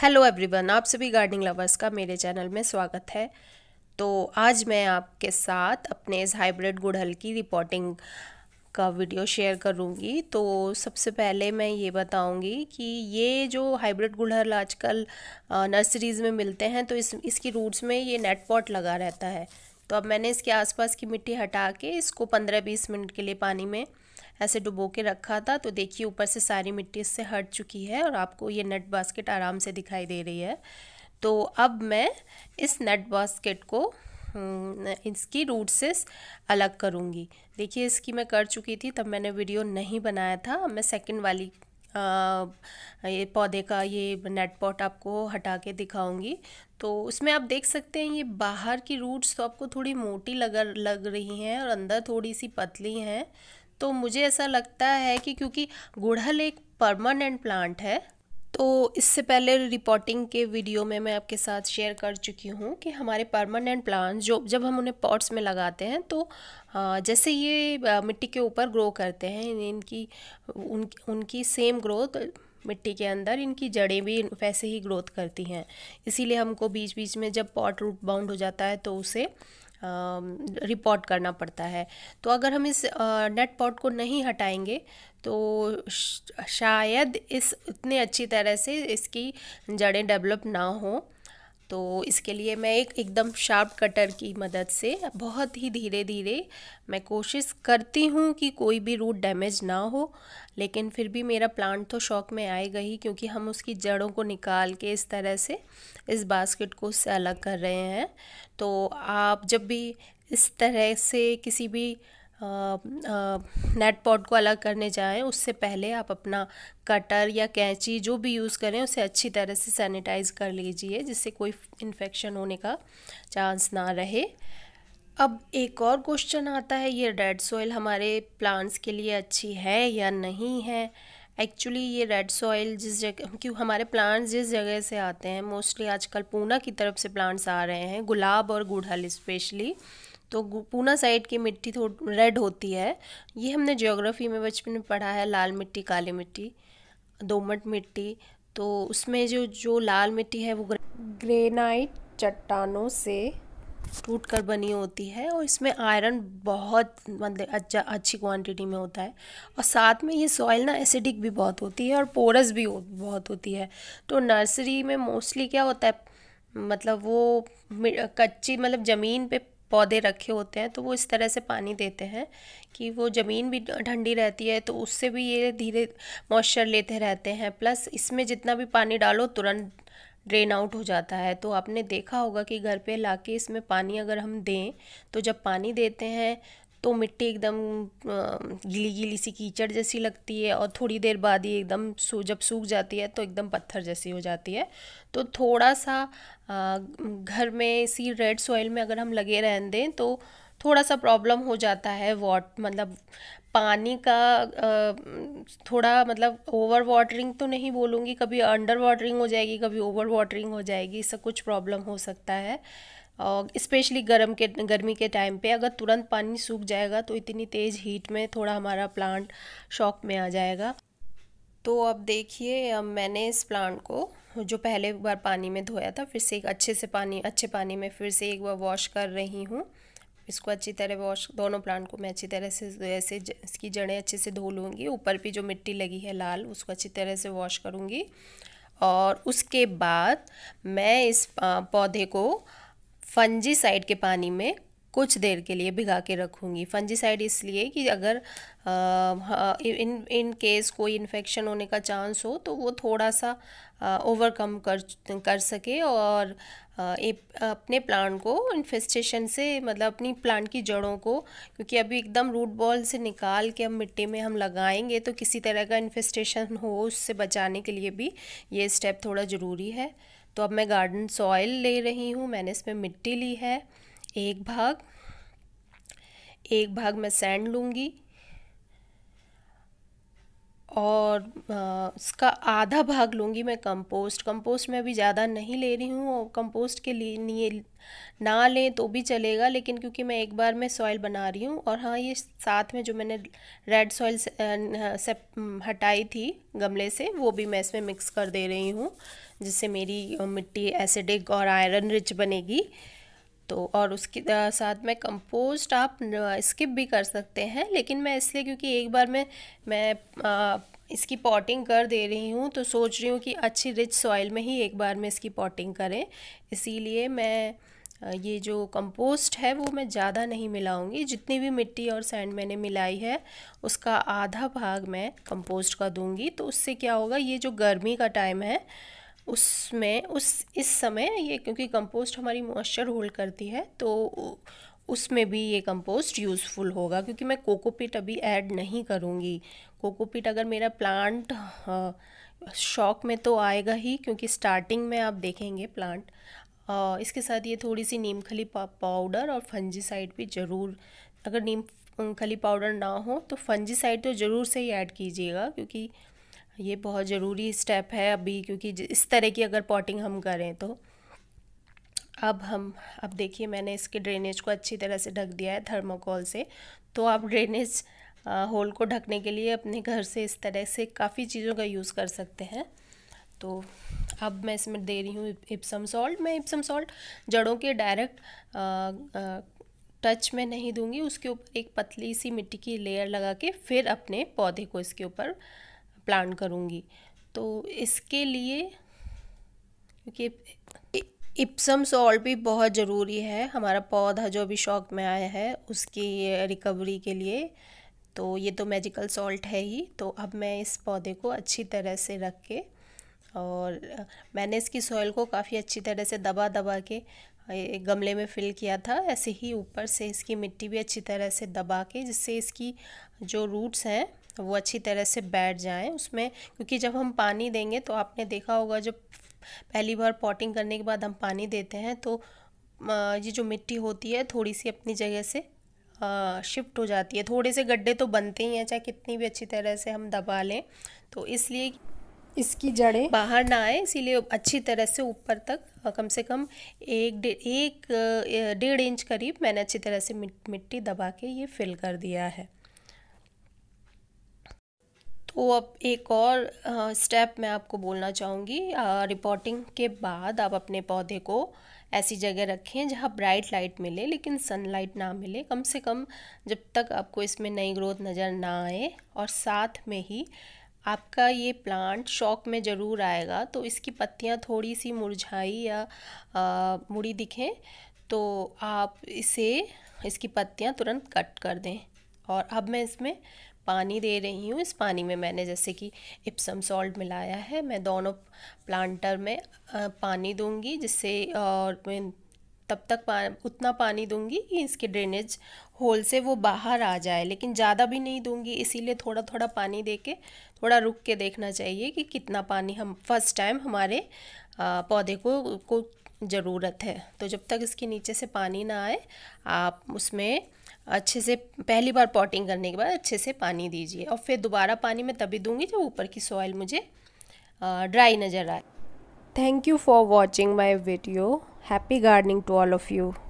hello everyone आप सभी gardening lovers का मेरे चैनल में स्वागत है तो आज मैं आपके साथ अपने इस हाइब्रिड गुड़हल की रिपोर्टिंग का वीडियो शेयर करूँगी तो सबसे पहले मैं ये बताऊँगी कि ये जो हाइब्रिड गुड़हल आजकल नर्सरीज़ में मिलते हैं तो इस इसकी रूट्स में ये नेट पॉट लगा रहता है तो अब मैंने इसके आसपास की मिट्टी हटा के इसको पंद्रह बीस मिनट के लिए पानी में ऐसे डुबो के रखा था तो देखिए ऊपर से सारी मिट्टी इससे हट चुकी है और आपको ये नट बास्केट आराम से दिखाई दे रही है तो अब मैं इस नट बास्केट को हम्म, इसकी रूट से अलग करूँगी देखिए इसकी मैं कर चुकी थी तब मैंने वीडियो नहीं बनाया था मैं सेकंड वाली आ, ये पौधे का ये नेट पॉट आपको हटा के दिखाऊंगी तो उसमें आप देख सकते हैं ये बाहर की रूट्स तो आपको थोड़ी मोटी लग लग रही हैं और अंदर थोड़ी सी पतली हैं तो मुझे ऐसा लगता है कि क्योंकि गुड़हल एक परमानेंट प्लांट है तो इससे पहले रिपोर्टिंग के वीडियो में मैं आपके साथ शेयर कर चुकी हूँ कि हमारे परमानेंट प्लांट्स जो जब हम उन्हें पॉट्स में लगाते हैं तो जैसे ये मिट्टी के ऊपर ग्रो करते हैं इनकी उन, उनकी सेम ग्रोथ मिट्टी के अंदर इनकी जड़ें भी वैसे ही ग्रोथ करती हैं इसीलिए हमको बीच बीच में जब पॉट रूट बाउंड हो जाता है तो उसे रिपोर्ट करना पड़ता है तो अगर हम इस नेट पॉट को नहीं हटाएंगे तो शायद इस इतने अच्छी तरह से इसकी जड़ें डेवलप ना हो तो इसके लिए मैं एक एकदम शार्प कटर की मदद से बहुत ही धीरे धीरे मैं कोशिश करती हूँ कि कोई भी रूट डैमेज ना हो लेकिन फिर भी मेरा प्लांट तो शौक में आएगा ही क्योंकि हम उसकी जड़ों को निकाल के इस तरह से इस बास्केट को उससे अलग कर रहे हैं तो आप जब भी इस तरह से किसी भी नेट पॉट को अलग करने जाएं उससे पहले आप अपना कटर या कैंची जो भी यूज़ करें उसे अच्छी तरह से सैनिटाइज कर लीजिए जिससे कोई इन्फेक्शन होने का चांस ना रहे अब एक और क्वेश्चन आता है ये रेड सॉइल हमारे प्लांट्स के लिए अच्छी है या नहीं है एक्चुअली ये रेड सॉइल जिस जगह क्यों हमारे प्लांट्स जिस जगह से आते हैं मोस्टली आजकल पूना की तरफ से प्लांट्स आ रहे हैं गुलाब और गुड़हल स्पेशली तो पूना साइड की मिट्टी थोड़ी रेड होती है ये हमने ज्योग्राफी में बचपन में पढ़ा है लाल मिट्टी काली मिट्टी दोमट मिट्टी तो उसमें जो जो लाल मिट्टी है वो ग्रेनाइट चट्टानों से टूट कर बनी होती है और इसमें आयरन बहुत मतलब अच्छा अच्छी क्वांटिटी में होता है और साथ में ये सॉइल ना एसिडिक भी बहुत होती है और पोरस भी हो, बहुत होती है तो नर्सरी में मोस्टली क्या होता है मतलब वो कच्ची मतलब ज़मीन पे पौधे रखे होते हैं तो वो इस तरह से पानी देते हैं कि वो ज़मीन भी ठंडी रहती है तो उससे भी ये धीरे मॉइस्चर लेते रहते हैं प्लस इसमें जितना भी पानी डालो तुरंत ड्रेन आउट हो जाता है तो आपने देखा होगा कि घर पे लाके इसमें पानी अगर हम दें तो जब पानी देते हैं तो मिट्टी एकदम गीली गीली सी कीचड़ जैसी लगती है और थोड़ी देर बाद ही एकदम जब सूख जाती है तो एकदम पत्थर जैसी हो जाती है तो थोड़ा सा घर में इसी रेड सॉइल में अगर हम लगे रहने दें तो थोड़ा सा प्रॉब्लम हो जाता है वॉट मतलब पानी का थोड़ा मतलब ओवर वाटरिंग तो नहीं बोलूँगी कभी अंडर वाटरिंग हो जाएगी कभी ओवर वाटरिंग हो जाएगी इससे कुछ प्रॉब्लम हो सकता है और इस्पेशली गर्म के गर्मी के टाइम पे अगर तुरंत पानी सूख जाएगा तो इतनी तेज़ हीट में थोड़ा हमारा प्लांट शॉक में आ जाएगा तो अब देखिए अब मैंने इस प्लांट को जो पहले बार पानी में धोया था फिर से एक अच्छे से पानी अच्छे पानी में फिर से एक बार वॉश कर रही हूँ इसको अच्छी तरह वॉश दोनों प्लांट को मैं अच्छी तरह से ऐसे इसकी जड़ें अच्छे से धो लूँगी ऊपर भी जो मिट्टी लगी है लाल उसको अच्छी तरह से वॉश करूँगी और उसके बाद मैं इस पौधे को फंजीसाइड के पानी में कुछ देर के लिए भिगा के रखूँगी फंजीसाइड इसलिए कि अगर आ, इन इन केस कोई इन्फेक्शन होने का चांस हो तो वो थोड़ा सा ओवरकम कर कर सके और आ, अपने प्लांट को इन्फेस्टेशन से मतलब अपनी प्लांट की जड़ों को क्योंकि अभी एकदम रूट बॉल से निकाल के हम मिट्टी में हम लगाएंगे तो किसी तरह का इन्फेस्टेशन हो उससे बचाने के लिए भी ये स्टेप थोड़ा ज़रूरी है तो अब मैं गार्डन सॉइल ले रही हूँ मैंने इसमें मिट्टी ली है एक भाग एक भाग मैं सैंड लूँगी और आ, इसका आधा भाग लूँगी मैं कंपोस्ट कंपोस्ट मैं अभी ज़्यादा नहीं ले रही हूँ और कंपोस्ट के लिए ना लें तो भी चलेगा लेकिन क्योंकि मैं एक बार में सॉइल बना रही हूँ और हाँ ये साथ में जो मैंने रेड सॉइल से, से हटाई थी गमले से वो भी मैं इसमें मिक्स कर दे रही हूँ जिससे मेरी मिट्टी एसिडिक और आयरन रिच बनेगी तो और उसके साथ में कंपोस्ट आप स्किप भी कर सकते हैं लेकिन मैं इसलिए क्योंकि एक बार में मैं आ, इसकी पॉटिंग कर दे रही हूँ तो सोच रही हूँ कि अच्छी रिच सॉइल में ही एक बार में इसकी पॉटिंग करें इसीलिए मैं ये जो कंपोस्ट है वो मैं ज़्यादा नहीं मिलाऊंगी जितनी भी मिट्टी और सैंड मैंने मिलाई है उसका आधा भाग मैं कंपोस्ट का दूंगी तो उससे क्या होगा ये जो गर्मी का टाइम है उसमें उस इस समय ये क्योंकि कंपोस्ट हमारी मॉइस्चर होल्ड करती है तो उसमें भी ये कंपोस्ट यूज़फुल होगा क्योंकि मैं कोकोपीट अभी ऐड नहीं करूँगी कोकोपीट अगर मेरा प्लांट हाँ, शॉक में तो आएगा ही क्योंकि स्टार्टिंग में आप देखेंगे प्लांट आ, इसके साथ ये थोड़ी सी नीमखली पाउडर और फंजीसाइड भी ज़रूर अगर नीम खली पाउडर ना हो तो फंजीसाइड तो ज़रूर से ही ऐड कीजिएगा क्योंकि ये बहुत ज़रूरी स्टेप है अभी क्योंकि इस तरह की अगर पॉटिंग हम करें तो अब हम अब देखिए मैंने इसके ड्रेनेज को अच्छी तरह से ढक दिया है थर्मोकोल से तो आप ड्रेनेज होल को ढकने के लिए अपने घर से इस तरह से काफ़ी चीज़ों का यूज़ कर सकते हैं तो अब मैं इसमें दे रही हूँ इप्सम सॉल्ट मैं इप्सम सॉल्ट जड़ों के डायरेक्ट टच में नहीं दूंगी उसके ऊपर एक पतली सी मिट्टी की लेयर लगा के फिर अपने पौधे को इसके ऊपर प्लान करूँगी तो इसके लिए क्योंकि इप्सम सॉल्ट भी बहुत ज़रूरी है हमारा पौधा जो अभी शौक में आया है उसकी रिकवरी के लिए तो ये तो मैजिकल सॉल्ट है ही तो अब मैं इस पौधे को अच्छी तरह से रख के और मैंने इसकी सॉइल को काफ़ी अच्छी तरह से दबा दबा के गमले में फिल किया था ऐसे ही ऊपर से इसकी मिट्टी भी अच्छी तरह से दबा के जिससे इसकी जो रूट्स हैं तो वो अच्छी तरह से बैठ जाएँ उसमें क्योंकि जब हम पानी देंगे तो आपने देखा होगा जब पहली बार पॉटिंग करने के बाद हम पानी देते हैं तो ये जो मिट्टी होती है थोड़ी सी अपनी जगह से शिफ्ट हो जाती है थोड़े से गड्ढे तो बनते ही हैं चाहे कितनी भी अच्छी तरह से हम दबा लें तो इसलिए इसकी जड़ें बाहर ना आए इसीलिए अच्छी तरह से ऊपर तक कम से कम एक डेढ़ एक डेढ़ इंच करीब मैंने अच्छी तरह से मिट्टी दबा के ये फिल कर दिया है तो अब एक और स्टेप मैं आपको बोलना चाहूँगी रिपोर्टिंग के बाद आप अपने पौधे को ऐसी जगह रखें जहाँ ब्राइट लाइट मिले लेकिन सनलाइट ना मिले कम से कम जब तक आपको इसमें नई ग्रोथ नज़र ना आए और साथ में ही आपका ये प्लांट शौक में ज़रूर आएगा तो इसकी पत्तियाँ थोड़ी सी मुरझाई या आ, मुड़ी दिखें तो आप इसे इसकी पत्तियाँ तुरंत कट कर दें और अब मैं इसमें पानी दे रही हूँ इस पानी में मैंने जैसे कि इप्सम सॉल्ट मिलाया है मैं दोनों प्लांटर में पानी दूंगी जिससे और मैं तब तक पा उतना पानी दूंगी कि इसके ड्रेनेज होल से वो बाहर आ जाए लेकिन ज़्यादा भी नहीं दूंगी इसीलिए थोड़ा थोड़ा पानी दे के थोड़ा रुक के देखना चाहिए कि कितना पानी हम फर्स्ट टाइम हमारे पौधे को को ज़रूरत है तो जब तक इसके नीचे से पानी ना आए आप उसमें अच्छे से पहली बार पॉटिंग करने के बाद अच्छे से पानी दीजिए और फिर दोबारा पानी मैं तभी दूंगी जब ऊपर की सॉइल मुझे ड्राई नज़र आए thank you for watching my video happy gardening to all of you